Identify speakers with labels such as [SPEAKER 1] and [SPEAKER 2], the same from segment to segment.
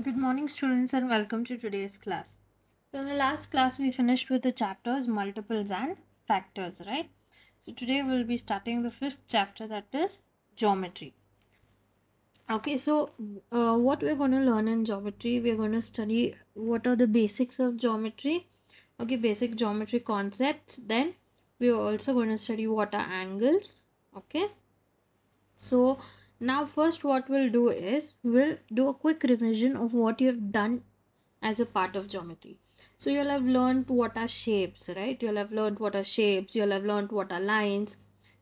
[SPEAKER 1] Good morning students and welcome to today's class. So in the last class we finished with the chapters multiples and factors right. So today we'll be starting the fifth chapter that is geometry. Okay so uh, what we're going to learn in geometry we're going to study what are the basics of geometry. Okay basic geometry concepts then we are also going to study what are angles. Okay so now first what we'll do is we'll do a quick revision of what you've done as a part of geometry. So you'll have learned what are shapes, right? You'll have learned what are shapes, you'll have learned what are lines,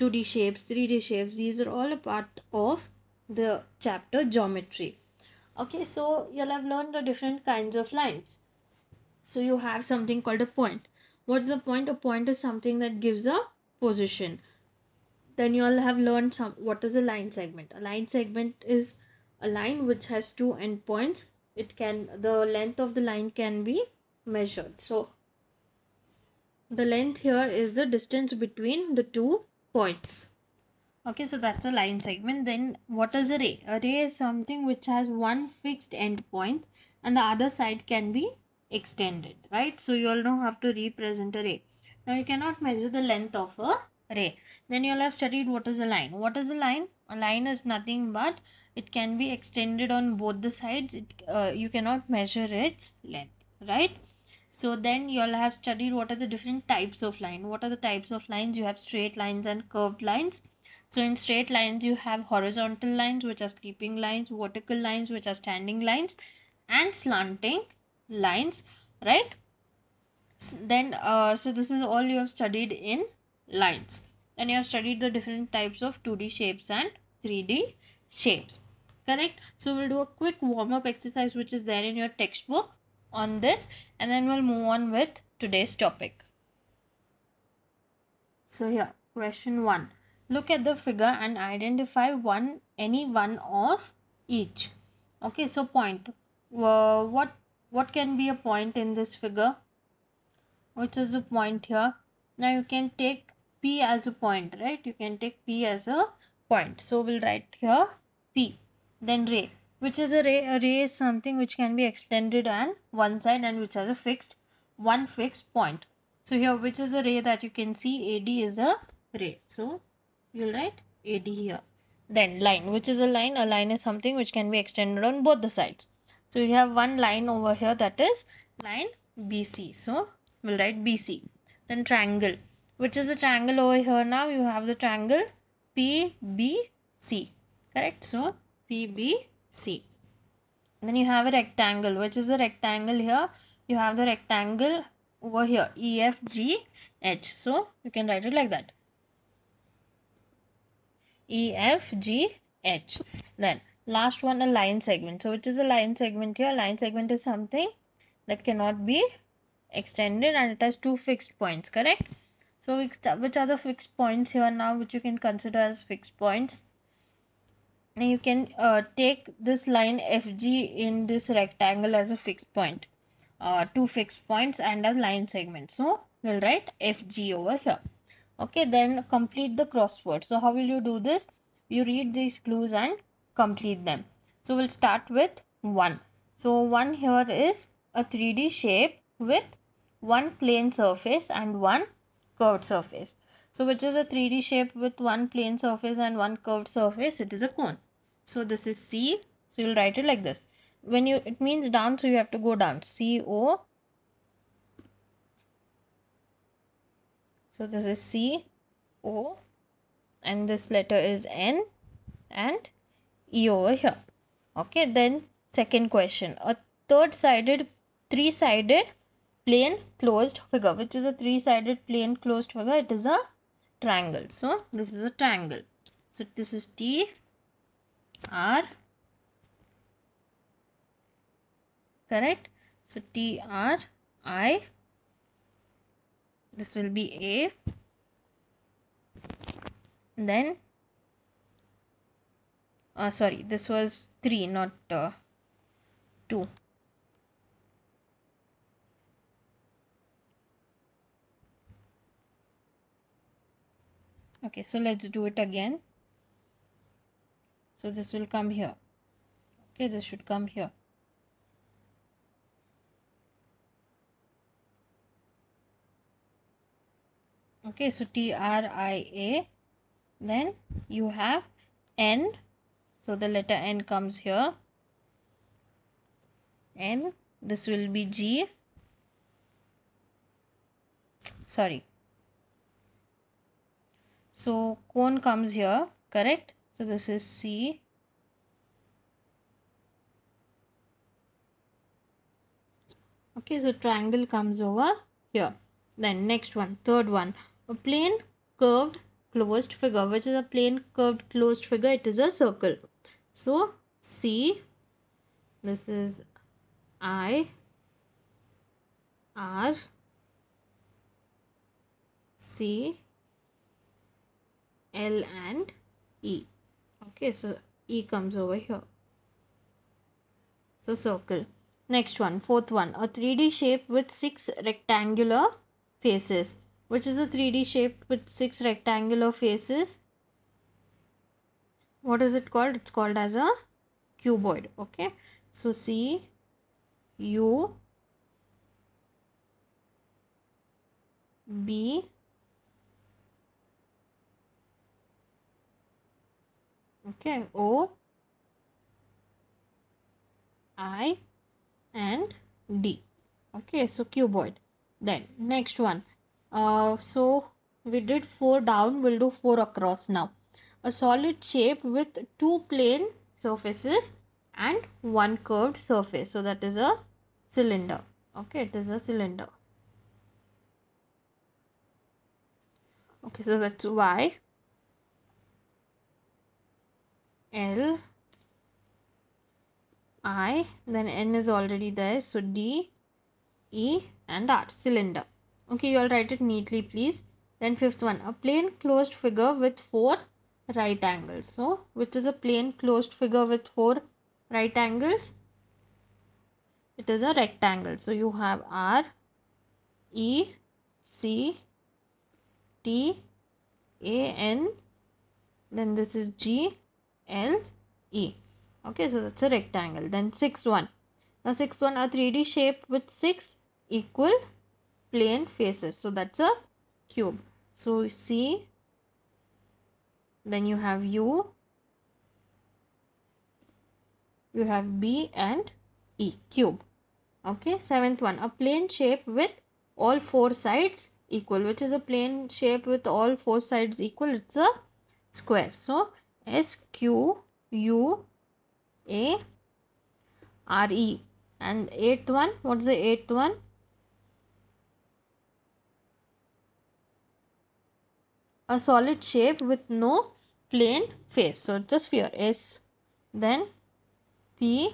[SPEAKER 1] 2D shapes, 3D shapes. These are all a part of the chapter geometry. Okay, so you'll have learned the different kinds of lines. So you have something called a point. What's a point? A point is something that gives a position then you all have learned some what is a line segment a line segment is a line which has two endpoints it can the length of the line can be measured so the length here is the distance between the two points okay so that's a line segment then what is a A array is something which has one fixed endpoint and the other side can be extended right so you all know how to represent a ray. now you cannot measure the length of a Ray. Then you'll have studied what is a line. What is a line? A line is nothing but it can be extended on both the sides. It, uh, you cannot measure its length, right? So then you'll have studied what are the different types of line. What are the types of lines? You have straight lines and curved lines. So in straight lines, you have horizontal lines, which are sweeping lines, vertical lines, which are standing lines, and slanting lines, right? then uh, so this is all you have studied in lines and you have studied the different types of 2D shapes and 3D shapes correct so we'll do a quick warm-up exercise which is there in your textbook on this and then we'll move on with today's topic so here question 1 look at the figure and identify one any one of each okay so point uh, what what can be a point in this figure which is the point here now you can take P as a point, right? You can take P as a point. So we'll write here P. Then ray. Which is a ray? A ray is something which can be extended on one side and which has a fixed, one fixed point. So here which is a ray that you can see AD is a ray. So you'll write AD here. Then line. Which is a line? A line is something which can be extended on both the sides. So we have one line over here that is line BC. So we'll write BC. Then triangle which is a triangle over here now you have the triangle PBC correct so PBC then you have a rectangle which is a rectangle here you have the rectangle over here EFGH so you can write it like that EFGH then last one a line segment so which is a line segment here line segment is something that cannot be extended and it has two fixed points correct so which are the fixed points here now which you can consider as fixed points. Now you can uh, take this line FG in this rectangle as a fixed point. Uh, two fixed points and a line segment. So we'll write FG over here. Okay, then complete the crossword. So how will you do this? You read these clues and complete them. So we'll start with 1. So 1 here is a 3D shape with one plane surface and one curved surface. So which is a 3D shape with one plane surface and one curved surface, it is a cone. So this is C, so you'll write it like this. When you, it means down, so you have to go down, C, O. So this is C, O, and this letter is N and E over here. Okay, then second question. A third-sided, three-sided Plane closed figure which is a three-sided plane closed figure it is a triangle so this is a triangle so this is T R correct so T R I this will be A and then uh, sorry this was 3 not uh, 2 okay so let's do it again so this will come here okay this should come here okay so T R I A then you have N so the letter N comes here N. this will be G sorry so cone comes here, correct? So this is C. Okay, so triangle comes over here. Then next one, third one, a plane curved closed figure. Which is a plane curved closed figure? It is a circle. So C, this is I, R, C, L and E. Okay, so E comes over here. So circle. Next one, fourth one, a 3D shape with six rectangular faces. Which is a 3D shape with six rectangular faces? What is it called? It's called as a cuboid. Okay, so C U B okay O I and D okay so cuboid then next one uh, so we did four down we'll do four across now a solid shape with two plane surfaces and one curved surface so that is a cylinder okay it is a cylinder okay so that's y L I then N is already there so D E and R cylinder okay you all write it neatly please then fifth one a plain closed figure with four right angles so which is a plain closed figure with four right angles it is a rectangle so you have R E C T A N then this is G L E. Okay, so that's a rectangle. Then sixth one. Now sixth one a 3D shape with six equal plane faces. So that's a cube. So C. Then you have U. You have B and E cube. Okay, seventh one a plane shape with all four sides equal, which is a plane shape with all four sides equal. It's a square. So S Q U A R E. And eighth one, what's the eighth one? A solid shape with no plane face. So it's a sphere. S, then P,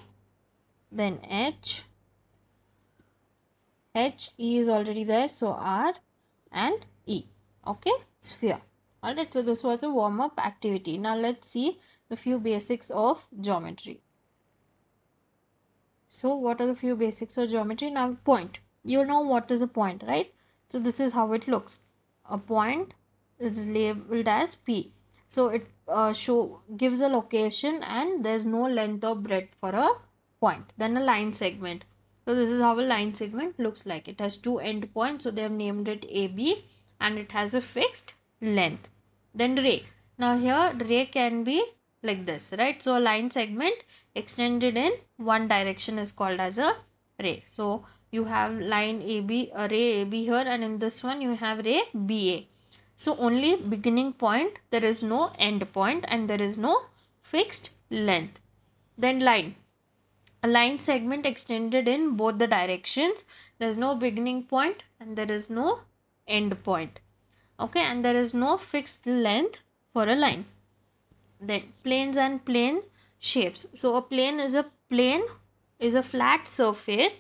[SPEAKER 1] then H. H, E is already there. So R and E. Okay, sphere. Alright, so this was a warm-up activity. Now let's see the few basics of geometry. So what are the few basics of geometry? Now point. You know what is a point, right? So this is how it looks. A point is labeled as P. So it uh, show gives a location and there's no length or breadth for a point. Then a line segment. So this is how a line segment looks like. It has two endpoints, so they have named it AB and it has a fixed length then ray now here ray can be like this right so a line segment extended in one direction is called as a ray so you have line ab ray ab here and in this one you have ray ba so only beginning point there is no end point and there is no fixed length then line a line segment extended in both the directions there is no beginning point and there is no end point okay and there is no fixed length for a line then planes and plane shapes so a plane is a plane is a flat surface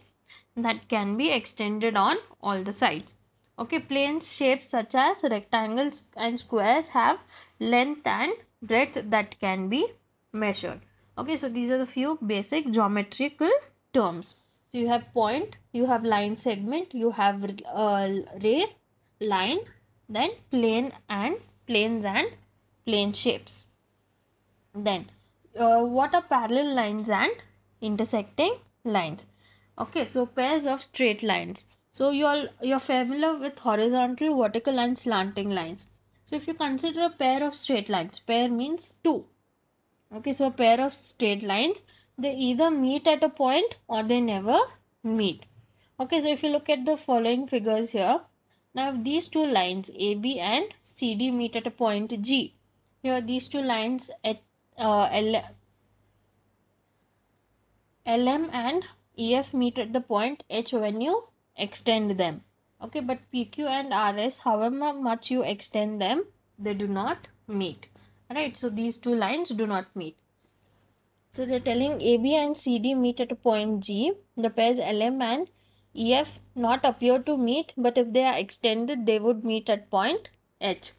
[SPEAKER 1] that can be extended on all the sides okay plane shapes such as rectangles and squares have length and breadth that can be measured okay so these are the few basic geometrical terms so you have point you have line segment you have uh, ray line then plane and planes and plane shapes. Then uh, what are parallel lines and intersecting lines? Okay, so pairs of straight lines. So you all you're familiar with horizontal, vertical and slanting lines. So if you consider a pair of straight lines, pair means two. Okay, so a pair of straight lines, they either meet at a point or they never meet. Okay, so if you look at the following figures here, now these two lines AB and CD meet at a point G. Here these two lines at uh, L LM and EF meet at the point H when you extend them. Okay, but PQ and RS, however much you extend them, they do not meet. Alright, so these two lines do not meet. So they're telling AB and CD meet at a point G. The pairs LM and EF not appear to meet but if they are extended they would meet at point H.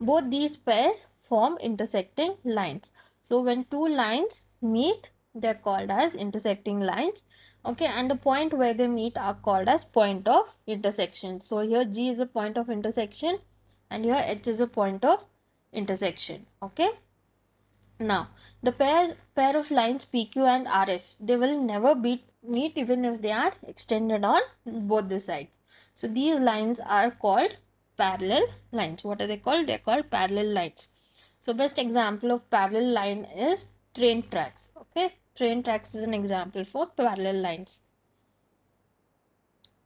[SPEAKER 1] Both these pairs form intersecting lines. So when two lines meet they are called as intersecting lines okay and the point where they meet are called as point of intersection so here g is a point of intersection and here h is a point of intersection okay now the pairs pair of lines pq and rs they will never meet meet even if they are extended on both the sides. So these lines are called parallel lines. What are they called? They're called parallel lines. So best example of parallel line is train tracks. Okay, train tracks is an example for parallel lines.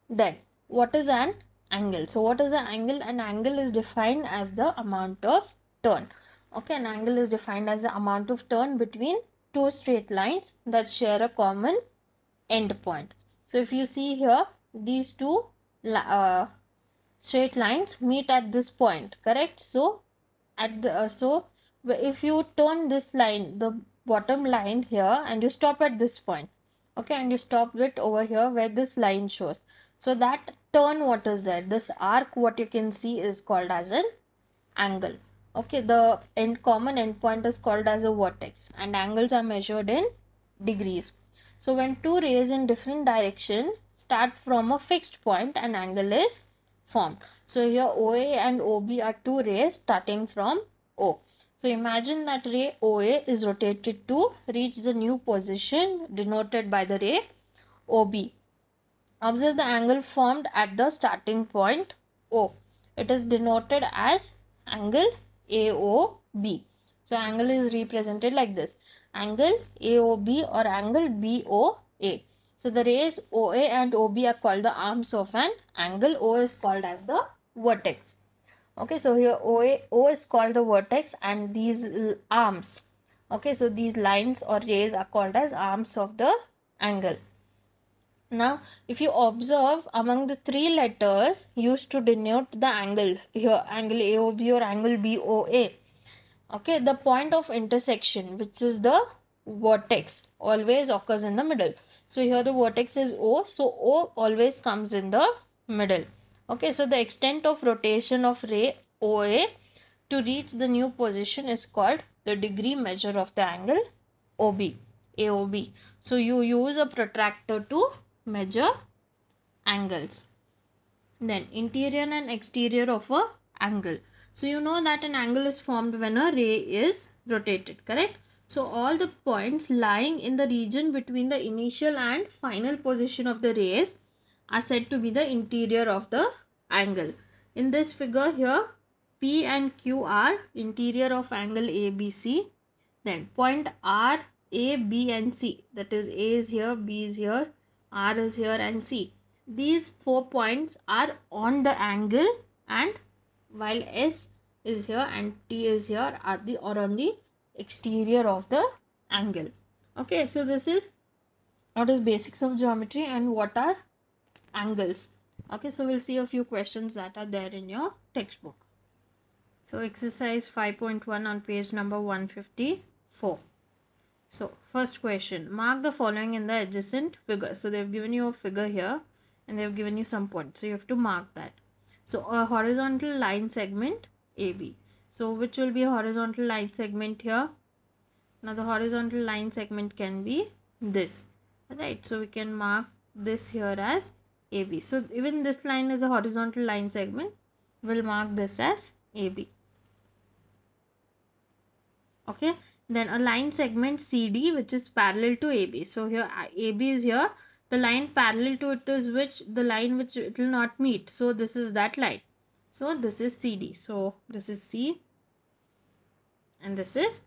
[SPEAKER 1] Then what is an angle? So what is an angle? An angle is defined as the amount of turn. Okay, an angle is defined as the amount of turn between two straight lines that share a common end point. So if you see here, these two uh, straight lines meet at this point, correct? So at the, uh, so if you turn this line, the bottom line here and you stop at this point, okay? And you stop it over here where this line shows. So that turn what is there? This arc what you can see is called as an angle. Okay, the end common endpoint is called as a vertex and angles are measured in degrees. So when two rays in different direction start from a fixed point, an angle is formed. So here OA and OB are two rays starting from O. So imagine that ray OA is rotated to reach the new position denoted by the ray OB. Observe the angle formed at the starting point O. It is denoted as angle AOB. So angle is represented like this. Angle AOB or angle BOA. So the rays OA and OB are called the arms of an angle. O is called as the vertex. Okay, so here OA, O is called the vertex and these arms. Okay, so these lines or rays are called as arms of the angle. Now, if you observe among the three letters used to denote the angle, here angle AOB or angle BOA okay the point of intersection which is the vertex always occurs in the middle so here the vertex is o so o always comes in the middle okay so the extent of rotation of ray oa to reach the new position is called the degree measure of the angle ob aob so you use a protractor to measure angles then interior and exterior of a angle so you know that an angle is formed when a ray is rotated, correct? So all the points lying in the region between the initial and final position of the rays are said to be the interior of the angle. In this figure here, P and Q are interior of angle ABC. Then point R, A, B and C. That is A is here, B is here, R is here and C. These four points are on the angle and while S is here and T is here at the or on the exterior of the angle. Okay, so this is what is basics of geometry and what are angles. Okay, so we'll see a few questions that are there in your textbook. So exercise 5.1 on page number 154. So first question, mark the following in the adjacent figure. So they've given you a figure here and they've given you some points. So you have to mark that. So a horizontal line segment AB. So which will be a horizontal line segment here? Now the horizontal line segment can be this. Right. So we can mark this here as AB. So even this line is a horizontal line segment. We'll mark this as AB. Okay. Then a line segment CD which is parallel to AB. So here AB is here the line parallel to it is which the line which it will not meet so this is that line so this is cd so this is c and this is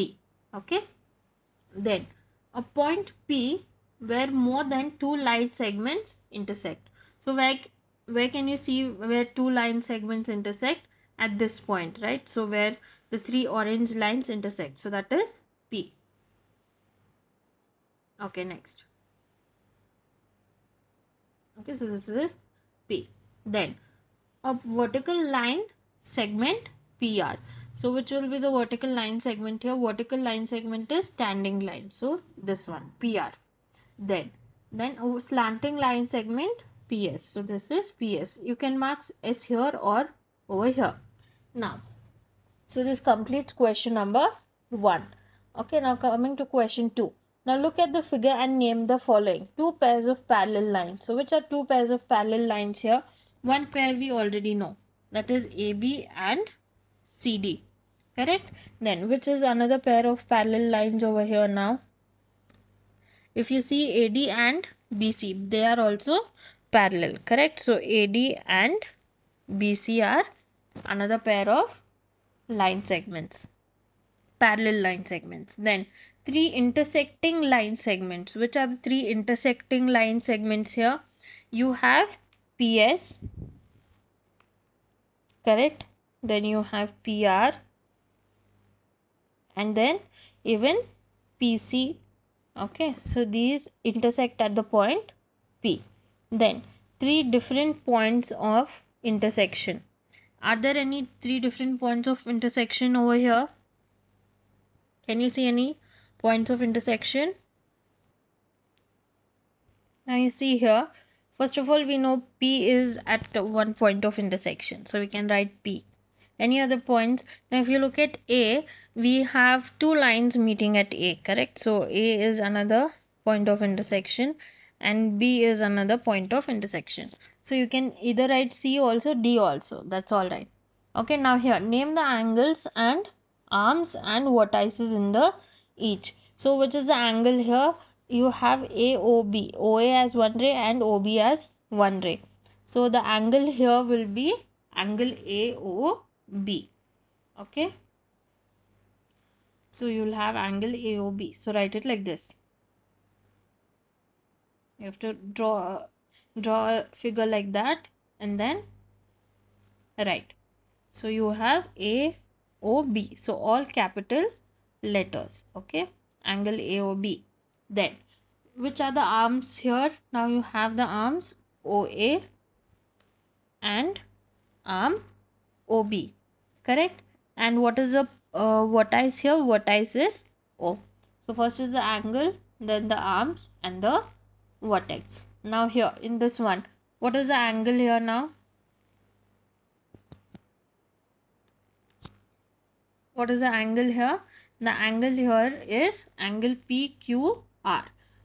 [SPEAKER 1] d okay then a point p where more than two line segments intersect so where where can you see where two line segments intersect at this point right so where the three orange lines intersect so that is p okay next okay so this is p then a vertical line segment pr so which will be the vertical line segment here vertical line segment is standing line so this one pr then then a slanting line segment ps so this is ps you can mark s here or over here now so this completes question number one okay now coming to question two now look at the figure and name the following. Two pairs of parallel lines. So which are two pairs of parallel lines here? One pair we already know. That is AB and CD. Correct? Then which is another pair of parallel lines over here now? If you see AD and BC, they are also parallel. Correct? So AD and BC are another pair of line segments. Parallel line segments. Then three intersecting line segments. Which are the three intersecting line segments here? You have PS, correct? Then you have PR and then even PC. Okay, so these intersect at the point P. Then three different points of intersection. Are there any three different points of intersection over here? Can you see any? points of intersection. Now you see here, first of all, we know P is at one point of intersection. So we can write P. Any other points? Now if you look at A, we have two lines meeting at A, correct? So A is another point of intersection and B is another point of intersection. So you can either write C also, D also. That's all right. Okay, now here, name the angles and arms and vertices in the each. So which is the angle here? You have AOB, OA as one ray and OB as one ray. So the angle here will be angle AOB. Okay. So you'll have angle AOB. So write it like this. You have to draw, draw a figure like that and then write. So you have AOB. So all capital letters okay angle AOB then which are the arms here now you have the arms OA and arm OB correct and what is the uh, here Vertex is O so first is the angle then the arms and the vertex now here in this one what is the angle here now what is the angle here the angle here is angle PQR.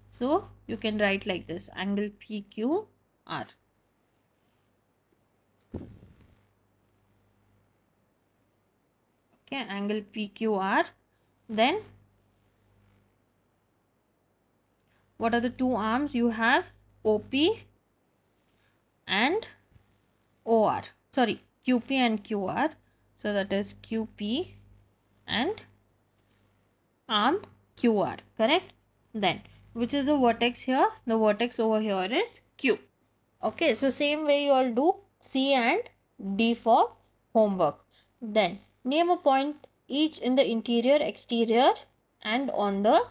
[SPEAKER 1] So you can write like this angle PQR. Okay, angle PQR. Then what are the two arms? You have OP and OR. Sorry, QP and QR. So that is QP and arm QR correct then which is the vertex here the vertex over here is Q okay so same way you all do C and D for homework then name a point each in the interior exterior and on the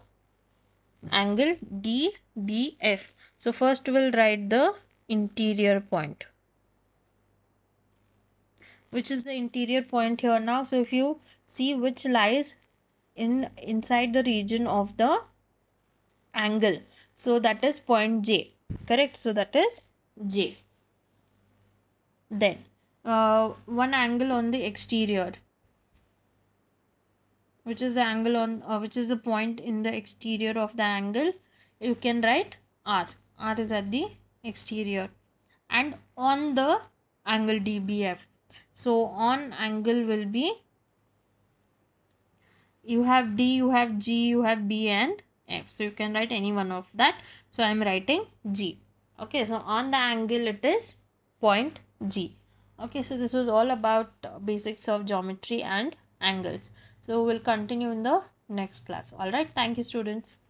[SPEAKER 1] angle DBF so first we'll write the interior point which is the interior point here now so if you see which lies in inside the region of the angle so that is point j correct so that is j then uh, one angle on the exterior which is the angle on uh, which is the point in the exterior of the angle you can write r r is at the exterior and on the angle dbf so on angle will be you have D, you have G, you have B and F. So you can write any one of that. So I am writing G. Okay, so on the angle it is point G. Okay, so this was all about basics of geometry and angles. So we'll continue in the next class. Alright, thank you students.